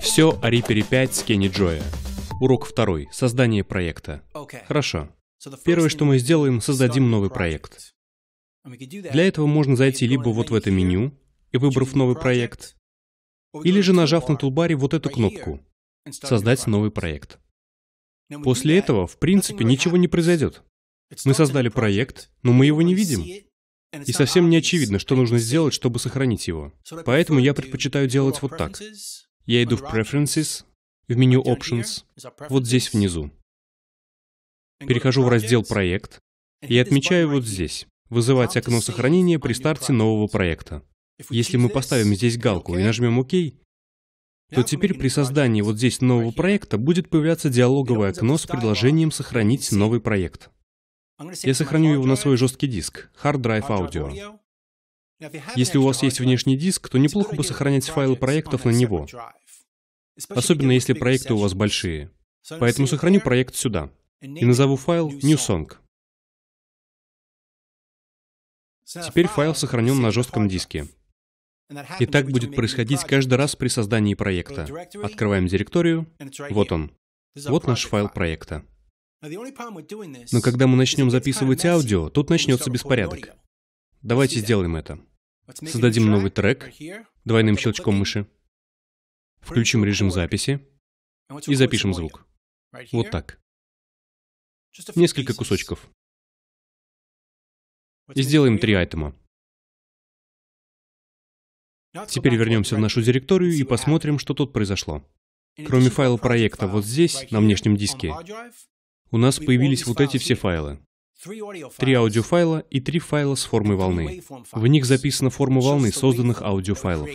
Все о Reaper 5 с Кенни Джоя. Урок второй. Создание проекта. Хорошо. Первое, что мы сделаем, создадим новый проект. Для этого можно зайти либо вот в это меню и выбрав новый проект, или же нажав на тулбаре вот эту кнопку «Создать новый проект». После этого, в принципе, ничего не произойдет. Мы создали проект, но мы его не видим. И совсем не очевидно, что нужно сделать, чтобы сохранить его. Поэтому я предпочитаю делать вот так. Я иду в Preferences, в меню Options, вот здесь внизу. Перехожу в раздел «Проект» и отмечаю вот здесь «Вызывать окно сохранения при старте нового проекта». Если мы поставим здесь галку и нажмем «Ок», то теперь при создании вот здесь нового проекта будет появляться диалоговое окно с предложением «Сохранить новый проект». Я сохраню его на свой жесткий диск, Hard Drive Audio. Если у вас есть внешний диск, то неплохо бы сохранять файлы проектов на него, особенно если проекты у вас большие. Поэтому сохраню проект сюда и назову файл New Song. Теперь файл сохранен на жестком диске. И так будет происходить каждый раз при создании проекта. Открываем директорию. Вот он. Вот наш файл проекта. Но когда мы начнем записывать аудио, тут начнется беспорядок. Давайте сделаем это. Создадим новый трек двойным щелчком мыши. Включим режим записи и запишем звук. Вот так. Несколько кусочков. И сделаем три айтема. Теперь вернемся в нашу директорию и посмотрим, что тут произошло. Кроме файла проекта вот здесь, на внешнем диске, у нас появились вот эти все файлы. Три аудиофайла и три файла с формой волны. В них записана форма волны созданных аудиофайлов.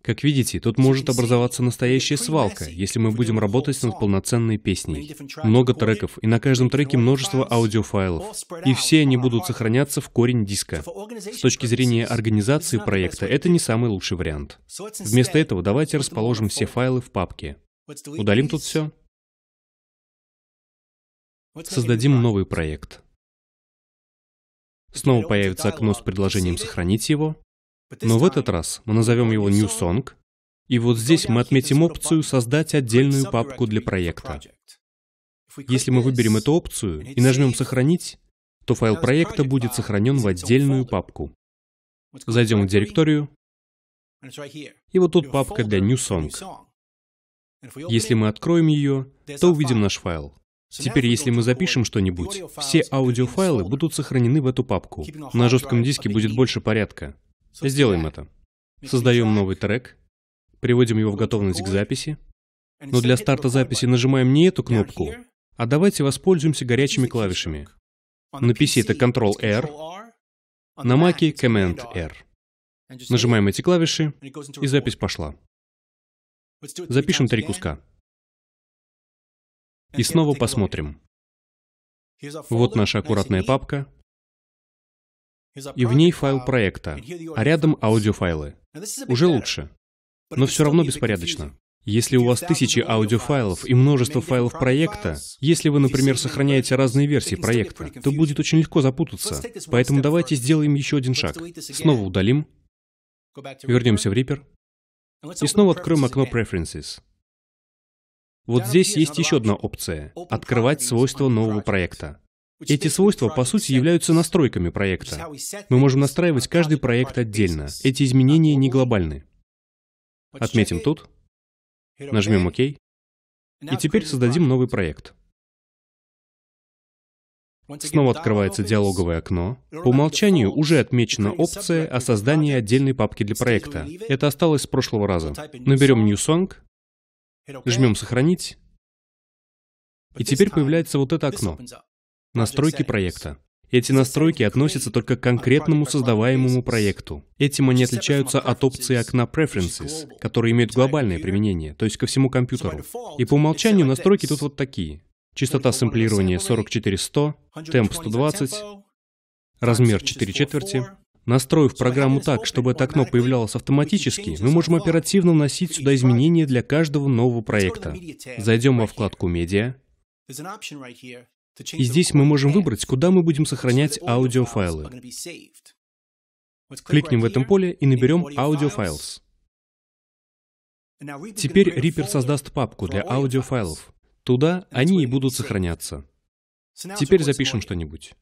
Как видите, тут может образоваться настоящая свалка, если мы будем работать над полноценной песней. Много треков, и на каждом треке множество аудиофайлов. И все они будут сохраняться в корень диска. С точки зрения организации проекта, это не самый лучший вариант. Вместо этого давайте расположим все файлы в папке. Удалим тут все Создадим новый проект. Снова появится окно с предложением сохранить его, но в этот раз мы назовем его New Song, и вот здесь мы отметим опцию «Создать отдельную папку для проекта». Если мы выберем эту опцию и нажмем «Сохранить», то файл проекта будет сохранен в отдельную папку. Зайдем в директорию, и вот тут папка для New Song. Если мы откроем ее, то увидим наш файл. Теперь, если мы запишем что-нибудь, все аудиофайлы будут сохранены в эту папку. На жестком диске будет больше порядка. Сделаем это. Создаем новый трек, приводим его в готовность к записи, но для старта записи нажимаем не эту кнопку, а давайте воспользуемся горячими клавишами. На PC это Ctrl-R, на Mac Command-R. Нажимаем эти клавиши, и запись пошла. Запишем три куска и снова посмотрим. Вот наша аккуратная папка, и в ней файл проекта, а рядом аудиофайлы. Уже лучше, но все равно беспорядочно. Если у вас тысячи аудиофайлов и множество файлов проекта, если вы, например, сохраняете разные версии проекта, то будет очень легко запутаться. Поэтому давайте сделаем еще один шаг. Снова удалим, вернемся в Reaper и снова откроем окно Preferences. Вот здесь есть еще одна опция – открывать свойства нового проекта. Эти свойства, по сути, являются настройками проекта. Мы можем настраивать каждый проект отдельно. Эти изменения не глобальны. Отметим тут, нажмем ОК, и теперь создадим новый проект. Снова открывается диалоговое окно. По умолчанию уже отмечена опция о создании отдельной папки для проекта. Это осталось с прошлого раза. Наберем New Song Жмем «Сохранить». И теперь появляется вот это окно. Настройки проекта. Эти настройки относятся только к конкретному создаваемому проекту. Этим они отличаются от опции окна Preferences, которые имеют глобальное применение, то есть ко всему компьютеру. И по умолчанию настройки тут вот такие. Частота сэмплирования 44100, темп 120, размер 4 четверти, Настроив программу так, чтобы это окно появлялось автоматически, мы можем оперативно вносить сюда изменения для каждого нового проекта. Зайдем во вкладку «Медиа». И здесь мы можем выбрать, куда мы будем сохранять аудиофайлы. Кликнем в этом поле и наберем «Аудиофайлс». Теперь Reaper создаст папку для аудиофайлов. Туда они и будут сохраняться. Теперь запишем что-нибудь.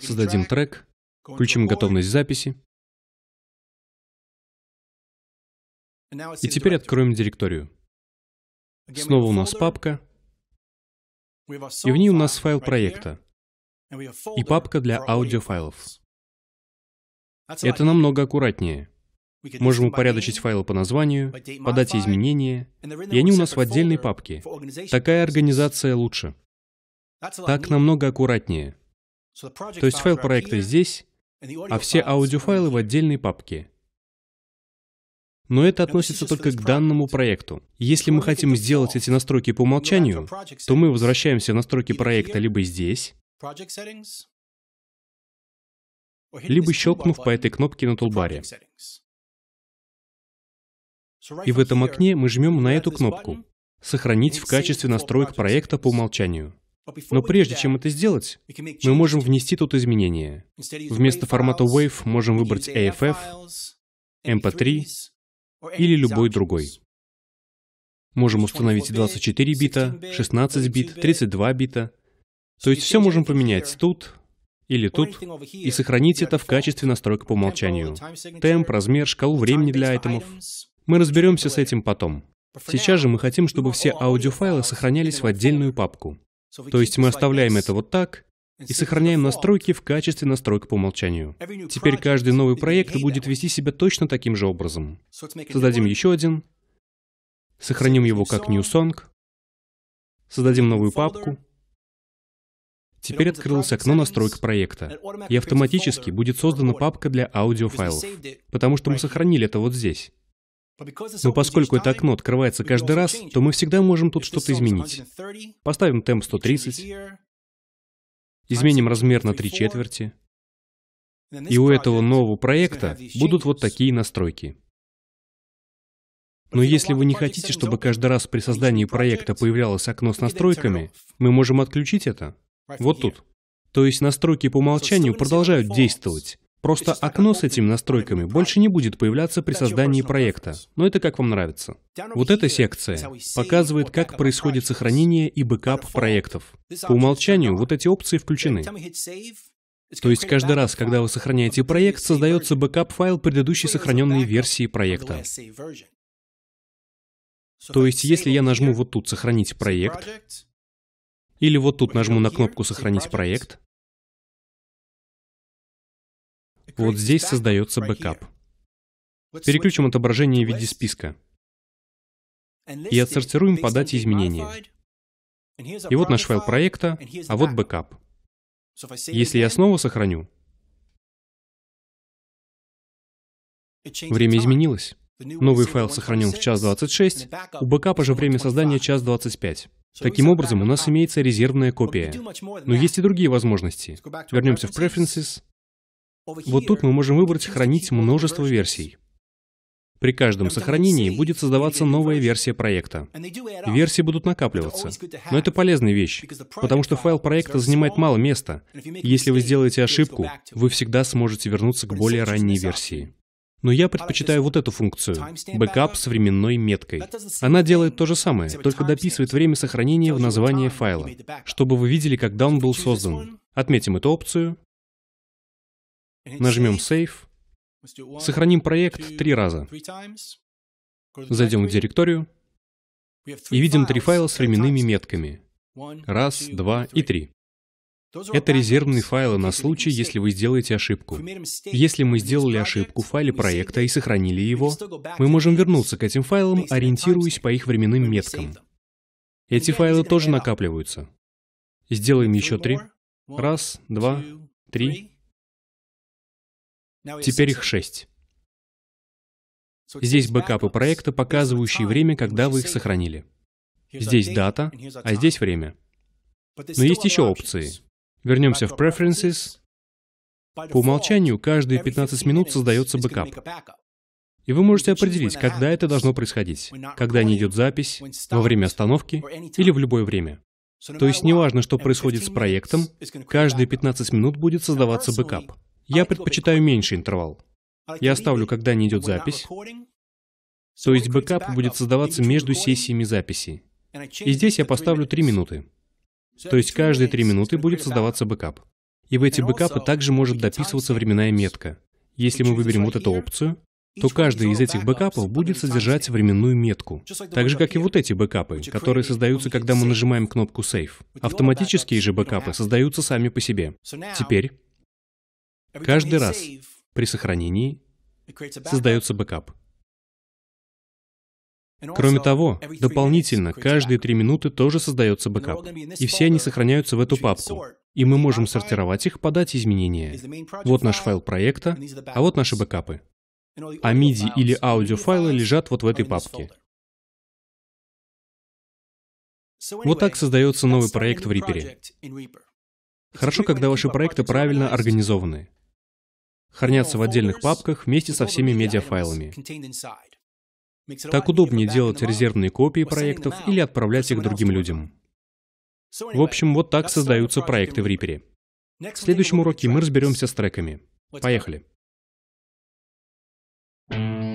Создадим трек, включим готовность записи. И теперь откроем директорию. Снова у нас папка. И в ней у нас файл проекта. И папка для аудиофайлов. Это намного аккуратнее. Можем упорядочить файлы по названию, по дате изменения, и они у нас в отдельной папке. Такая организация лучше. Так намного аккуратнее. То есть файл проекта здесь, а все аудиофайлы в отдельной папке. Но это относится только к данному проекту. Если мы хотим сделать эти настройки по умолчанию, то мы возвращаемся в настройки проекта либо здесь, либо щелкнув по этой кнопке на тулбаре. И в этом окне мы жмем на эту кнопку «Сохранить в качестве настроек проекта по умолчанию». Но прежде чем это сделать, мы можем внести тут изменения. Вместо формата WAV можем выбрать AFF, MP3 или любой другой. Можем установить 24 бита, 16 бит, 32 бита. То есть все можем поменять тут или тут и сохранить это в качестве настроек по умолчанию. Темп, размер, шкалу времени для айтемов. Мы разберемся с этим потом. Сейчас же мы хотим, чтобы все аудиофайлы сохранялись в отдельную папку. То есть мы оставляем это вот так и сохраняем настройки в качестве настроек по умолчанию. Теперь каждый новый проект будет вести себя точно таким же образом. Создадим еще один, сохраним его как new song, создадим новую папку, Теперь открылось окно настроек проекта, и автоматически будет создана папка для аудиофайлов, потому что мы сохранили это вот здесь. Но поскольку это окно открывается каждый раз, то мы всегда можем тут что-то изменить. Поставим темп 130, изменим размер на три четверти, и у этого нового проекта будут вот такие настройки. Но если вы не хотите, чтобы каждый раз при создании проекта появлялось окно с настройками, мы можем отключить это. Вот тут. То есть настройки по умолчанию продолжают действовать, Просто окно с этими настройками больше не будет появляться при создании проекта, но это как вам нравится. Вот эта секция показывает, как происходит сохранение и бэкап проектов. По умолчанию вот эти опции включены. То есть каждый раз, когда вы сохраняете проект, создается бэкап-файл предыдущей сохраненной версии проекта. То есть если я нажму вот тут «Сохранить проект», или вот тут нажму на кнопку «Сохранить проект», вот здесь создается бэкап. Переключим отображение в виде списка. И отсортируем по дате изменения. И вот наш файл проекта, а вот бэкап. Если я снова сохраню, время изменилось. Новый файл сохранен в час 26, у бэкапа же время создания час 25. Таким образом, у нас имеется резервная копия. Но есть и другие возможности. Вернемся в Preferences, вот тут мы можем выбрать «Хранить множество версий». При каждом сохранении будет создаваться новая версия проекта. Версии будут накапливаться. Но это полезная вещь, потому что файл проекта занимает мало места. Если вы сделаете ошибку, вы всегда сможете вернуться к более ранней версии. Но я предпочитаю вот эту функцию — бэкап с временной меткой. Она делает то же самое, только дописывает время сохранения в название файла, чтобы вы видели, когда он был создан. Отметим эту опцию, нажмем Save, сохраним проект три раза, зайдем в директорию и видим три файла с временными метками. Раз, два и три. Это резервные файлы на случай, если вы сделаете ошибку. Если мы сделали ошибку в файле проекта и сохранили его, мы можем вернуться к этим файлам, ориентируясь по их временным меткам. Эти файлы тоже накапливаются. Сделаем еще три. Раз, два, три, Теперь их шесть. Здесь бэкапы проекта, показывающие время, когда вы их сохранили. Здесь дата, а здесь время. Но есть еще опции. Вернемся в Preferences. По умолчанию, каждые 15 минут создается бэкап. И вы можете определить, когда это должно происходить. Когда не идет запись, во время остановки или в любое время. То есть неважно, что происходит с проектом, каждые 15 минут будет создаваться бэкап. Я предпочитаю меньший интервал. Я оставлю, когда не идет запись. То есть бэкап будет создаваться между сессиями записи. И здесь я поставлю 3 минуты. То есть каждые 3 минуты будет создаваться бэкап. И в эти бэкапы также может дописываться временная метка. Если мы выберем вот эту опцию, то каждый из этих бэкапов будет содержать временную метку. Так же, как и вот эти бэкапы, которые создаются, когда мы нажимаем кнопку «Save». Автоматические же бэкапы создаются сами по себе. Теперь Каждый раз при сохранении создается бэкап. Кроме того, дополнительно каждые три минуты тоже создается бэкап, и все они сохраняются в эту папку, и мы можем сортировать их, подать изменения. Вот наш файл проекта, а вот наши бэкапы. А MIDI или аудиофайлы лежат вот в этой папке. Вот так создается новый проект в Reaper. Хорошо, когда ваши проекты правильно организованы хранятся в отдельных папках вместе со всеми медиафайлами. Так удобнее делать резервные копии проектов или отправлять их другим людям. В общем, вот так создаются проекты в Reaper. В следующем уроке мы разберемся с треками. Поехали! Thank